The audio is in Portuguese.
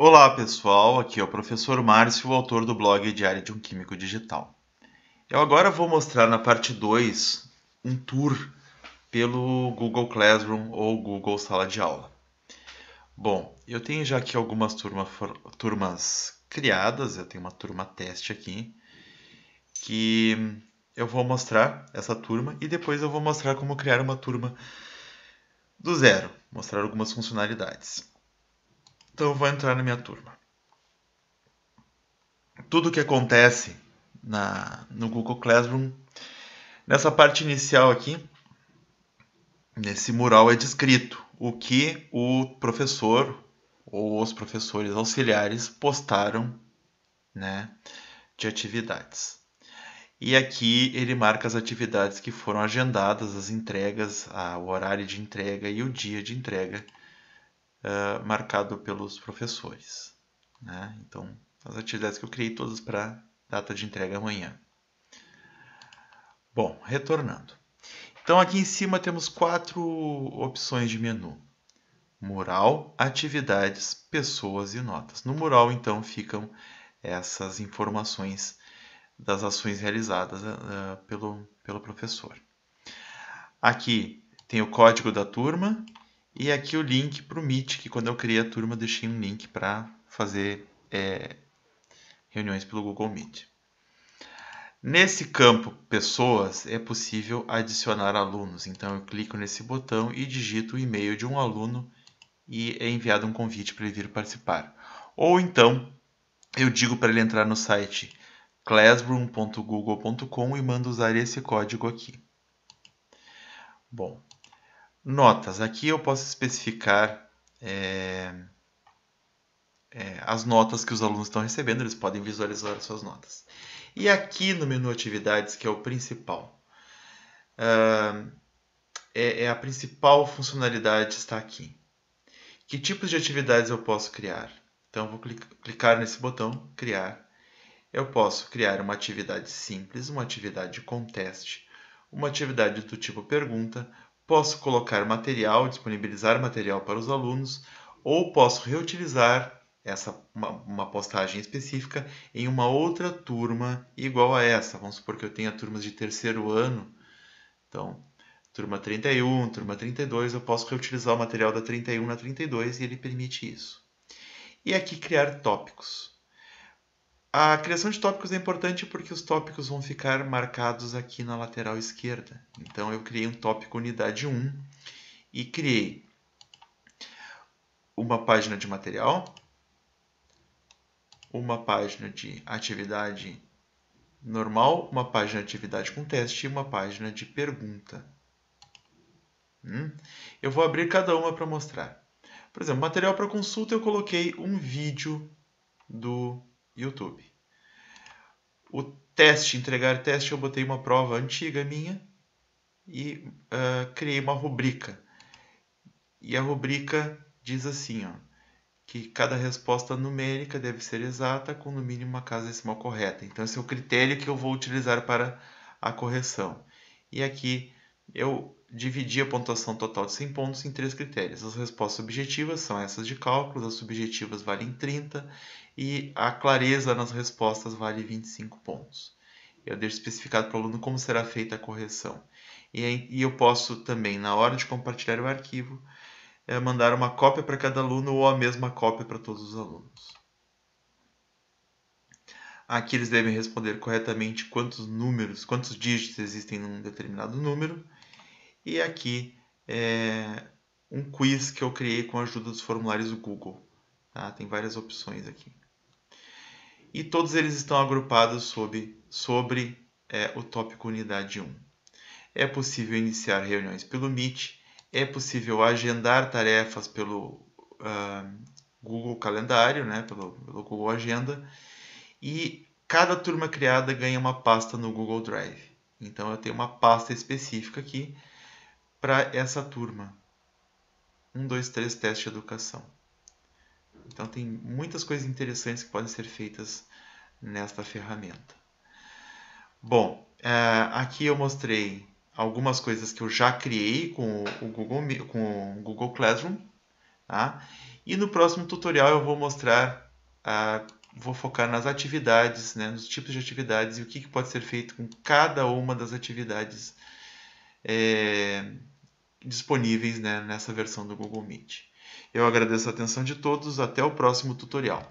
Olá pessoal, aqui é o professor Márcio, autor do blog Diário de um Químico Digital. Eu agora vou mostrar na parte 2 um tour pelo Google Classroom ou Google Sala de Aula. Bom, eu tenho já aqui algumas turma, turmas criadas, eu tenho uma turma teste aqui, que eu vou mostrar essa turma e depois eu vou mostrar como criar uma turma do zero, mostrar algumas funcionalidades. Então vou entrar na minha turma. Tudo o que acontece na, no Google Classroom, nessa parte inicial aqui, nesse mural é descrito o que o professor ou os professores auxiliares postaram né, de atividades. E aqui ele marca as atividades que foram agendadas, as entregas, a, o horário de entrega e o dia de entrega eh, marcado pelos professores. Né? Então, as atividades que eu criei todas para data de entrega amanhã. Bom, retornando. Então, aqui em cima temos quatro opções de menu. Mural, atividades, pessoas e notas. No mural, então, ficam essas informações das ações realizadas uh, pelo, pelo professor. Aqui tem o código da turma, e aqui o link para o Meet, que quando eu criei a turma deixei um link para fazer é, reuniões pelo Google Meet. Nesse campo Pessoas é possível adicionar alunos, então eu clico nesse botão e digito o e-mail de um aluno e é enviado um convite para ele vir participar. Ou então eu digo para ele entrar no site classroom.google.com e mando usar esse código aqui. Bom, Notas. Aqui eu posso especificar é, é, as notas que os alunos estão recebendo, eles podem visualizar as suas notas. E aqui no menu Atividades, que é o principal, é, é a principal funcionalidade está aqui. Que tipos de atividades eu posso criar? Então, vou clicar nesse botão Criar. Eu posso criar uma atividade simples, uma atividade de contest, uma atividade do tipo pergunta, posso colocar material, disponibilizar material para os alunos, ou posso reutilizar essa uma, uma, postagem específica em uma outra turma igual a essa. Vamos supor que eu tenha turmas de terceiro ano. Então, turma 31, turma 32, eu posso reutilizar o material da 31 na 32 e ele permite isso. E aqui criar tópicos. A criação de tópicos é importante porque os tópicos vão ficar marcados aqui na lateral esquerda. Então, eu criei um tópico unidade 1 e criei uma página de material, uma página de atividade normal, uma página de atividade com teste e uma página de pergunta. Hum? Eu vou abrir cada uma para mostrar. Por exemplo, material para consulta, eu coloquei um vídeo do YouTube. O teste, entregar teste, eu botei uma prova antiga minha e uh, criei uma rubrica. E a rubrica diz assim, ó, que cada resposta numérica deve ser exata com no mínimo uma casa decimal correta. Então esse é o critério que eu vou utilizar para a correção. E aqui eu dividi a pontuação total de 100 pontos em três critérios. As respostas objetivas são essas de cálculos, as subjetivas valem 30 e a clareza nas respostas vale 25 pontos. Eu deixo especificado para o aluno como será feita a correção. E, eu posso também, na hora de compartilhar o arquivo, eh, mandar uma cópia para cada aluno ou a mesma cópia para todos os alunos. Aqui eles devem responder corretamente quantos números, quantos dígitos existem num determinado número e aqui é um quiz que eu criei com a ajuda dos formulários do Google. Tá? Tem várias opções aqui. E todos eles estão agrupados sob, sobre é, o tópico Unidade 1. É possível iniciar reuniões pelo Meet, é possível agendar tarefas pelo uh, Google Calendário, né? pelo, pelo Google Agenda, e cada turma criada ganha uma pasta no Google Drive. Então eu tenho uma pasta específica aqui para essa turma. Um, dois, três, teste de educação. Então tem muitas coisas interessantes que podem ser feitas nesta ferramenta. Bom, é, aqui eu mostrei algumas coisas que eu já criei com o Google, com o Google Classroom. Tá? E no próximo tutorial eu vou mostrar, é, vou focar nas atividades, né, nos tipos de atividades e o que, pode ser feito com cada uma das atividades é, disponíveis né, nessa versão do Google Meet. Eu agradeço a atenção de todos, até o próximo tutorial.